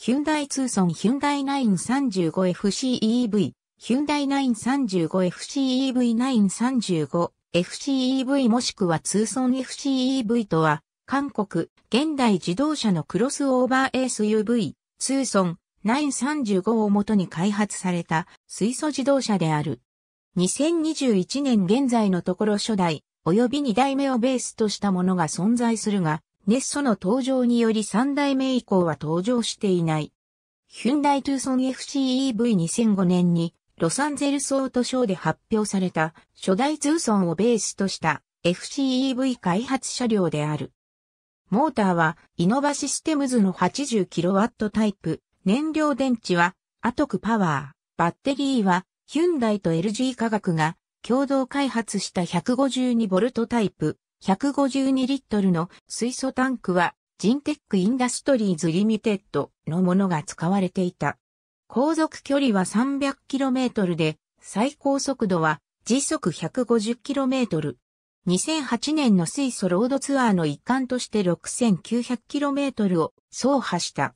ヒュンダイツーソンヒュンダイナイン3 5 f c e v ヒュンダイナイン3 5 f c e v ナイン3 5 f c e v もしくはツーソン FCEV とは、韓国、現代自動車のクロスオーバー SUV、ツーソンナイン3 5をもとに開発された水素自動車である。2021年現在のところ初代、及び2代目をベースとしたものが存在するが、ネッソの登場により3代目以降は登場していない。ヒュンダイトゥーソン FCEV2005 年にロサンゼルスオートショーで発表された初代ツーソンをベースとした FCEV 開発車両である。モーターはイノバシステムズの 80kW タイプ、燃料電池はアトクパワー、バッテリーはヒュンダイと LG 化学が共同開発した 152V タイプ152リットルの水素タンクは、ジンテックインダストリーズリミテッドのものが使われていた。航続距離は 300km で、最高速度は時速 150km。2008年の水素ロードツアーの一環として 6900km を走破した。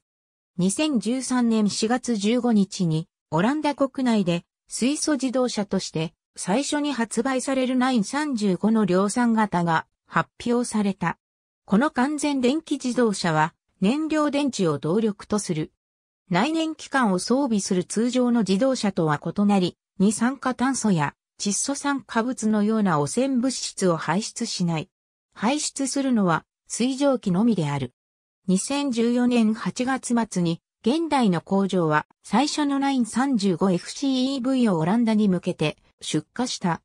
2013年4月15日にオランダ国内で水素自動車として最初に発売される935の量産型が発表された。この完全電気自動車は燃料電池を動力とする。内燃機関を装備する通常の自動車とは異なり、二酸化炭素や窒素酸化物のような汚染物質を排出しない。排出するのは水蒸気のみである。2014年8月末に現代の工場は最初の 935FCEV をオランダに向けて出荷した。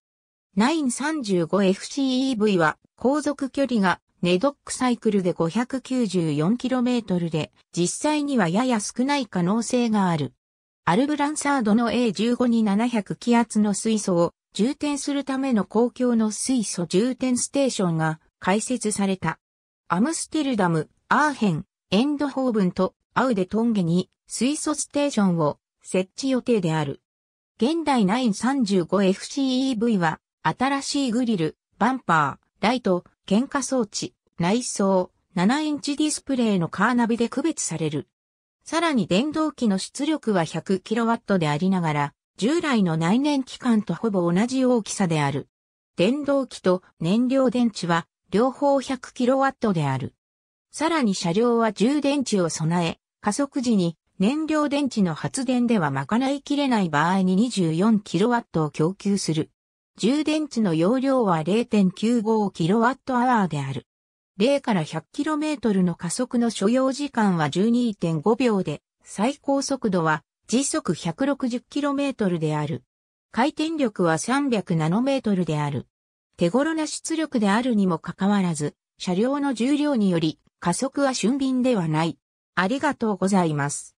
935FCEV は航続距離がネドックサイクルで 594km で実際にはやや少ない可能性がある。アルブランサードの A15 に700気圧の水素を充填するための公共の水素充填ステーションが開設された。アムステルダム、アーヘン、エンドホーブンとアウデトンゲに水素ステーションを設置予定である。現代 935FCEV は新しいグリル、バンパー、ライト、喧嘩装置、内装、7インチディスプレイのカーナビで区別される。さらに電動機の出力は 100kW でありながら、従来の内燃機関とほぼ同じ大きさである。電動機と燃料電池は両方 100kW である。さらに車両は充電池を備え、加速時に燃料電池の発電では賄いきれない場合に 24kW を供給する。充電池の容量は 0.95kWh である。0から 100km の加速の所要時間は12.5秒で、最高速度は時速 160km である。回転力は300ナノメートルである。手頃な出力であるにもかかわらず、車両の重量により加速は俊敏ではない。ありがとうございます。